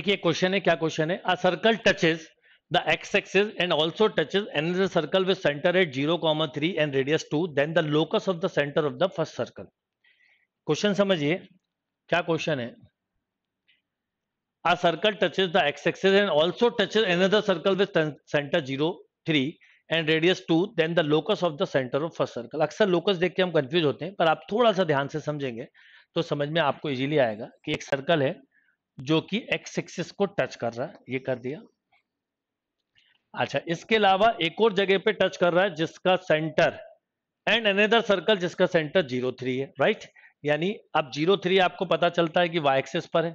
देखिए क्वेश्चन है क्या क्वेश्चन है circle touches the X axis and also touches and circle with centre at zero comma three and radius two then the locus of the centre of the first circle question समझिए क्या question है a circle touches the X axis and also touches another circle with centre zero three and radius two then the locus of the centre of first circle अक्सर locus देख के हम confuse होते हैं पर आप थोड़ा सा ध्यान से समझेंगे तो समझ में आपको इजीली आएगा कि एक सर्कल है जो कि एक्स एक्सिस को टच कर रहा है ये कर दिया अच्छा इसके अलावा एक और जगह पे टच कर रहा है जिसका सेंटर एंड अनदर सर्कल जिसका सेंटर जीरो थ्री है राइट यानी अब जीरो थ्री आपको पता चलता है कि वाई एक्सिस पर है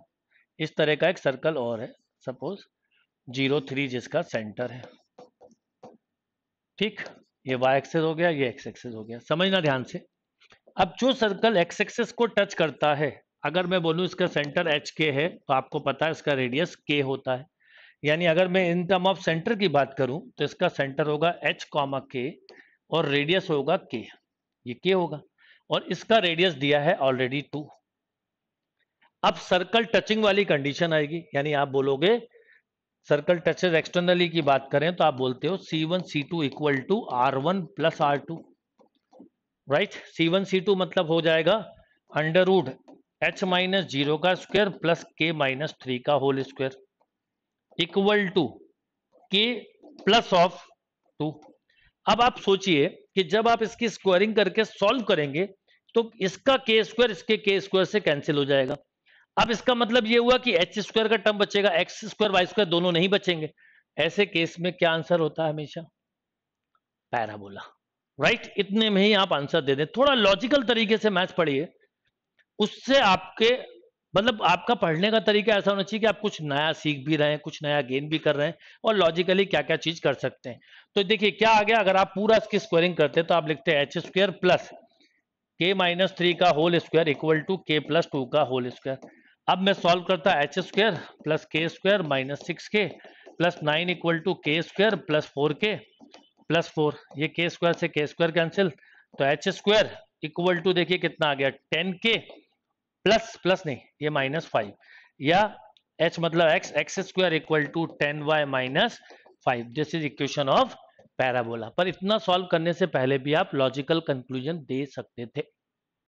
इस तरह का एक सर्कल और है सपोज जीरो थ्री जिसका सेंटर है ठीक ये वाई एक्सेस हो गया ये एक्स एक्सेस हो गया समझना ध्यान से अब जो सर्कल एक्स एक्सेस को टच करता है अगर मैं बोलूँ इसका सेंटर एच के है तो आपको पता है इसका रेडियस के होता है यानी अगर मैं इन टर्म ऑफ सेंटर की बात करूं तो इसका सेंटर होगा एच कॉमा के और रेडियस होगा के ये के होगा और इसका रेडियस दिया है ऑलरेडी टू अब सर्कल टचिंग वाली कंडीशन आएगी यानी आप बोलोगे सर्कल टच एक्सटर्नली की बात करें तो आप बोलते हो C one C two equal to R one plus R two right C one C two मतलब हो जाएगा under root H minus zero का square plus K minus three का whole square equal to K plus of two अब आप सोचिए कि जब आप इसकी स्क्वायरिंग करके सॉल्व करेंगे तो इसका के स्क्वायर इसके के स्क्वायर से कैंसिल हो जाएगा अब इसका मतलब यह हुआ कि एच स्क्वायर का टर्म बचेगा एक्स स्क्वायर वाई स्क्वायर दोनों नहीं बचेंगे ऐसे केस में क्या आंसर होता है हमेशा पैराबोला राइट इतने में ही आप आंसर दे दें थोड़ा लॉजिकल तरीके से मैथ पढ़िए उससे आपके मतलब आपका पढ़ने का तरीका ऐसा होना चाहिए कि आप कुछ नया सीख भी रहे हैं कुछ नया गेन भी कर रहे हैं और लॉजिकली क्या क्या चीज कर सकते हैं तो देखिए क्या आ गया अगर आप पूरा इसकी स्क्वायरिंग करते हैं तो आप लिखते हैं H square plus K minus three का whole square equal to K plus two का होल स्क्वायर अब मैं सॉल्व करता H square plus K square minus six K plus nine equal to K square plus four K plus four ये K square से K square cancel तो H square equal to देखिए कितना आ गया ten के प्लस प्लस नहीं ये minus five या एच मतलब X X square equal to ten Y minus five this is equation of parabola पर इतना सॉल्व करने से पहले भी आप लॉजिकल कंक्लूजन दे सकते थे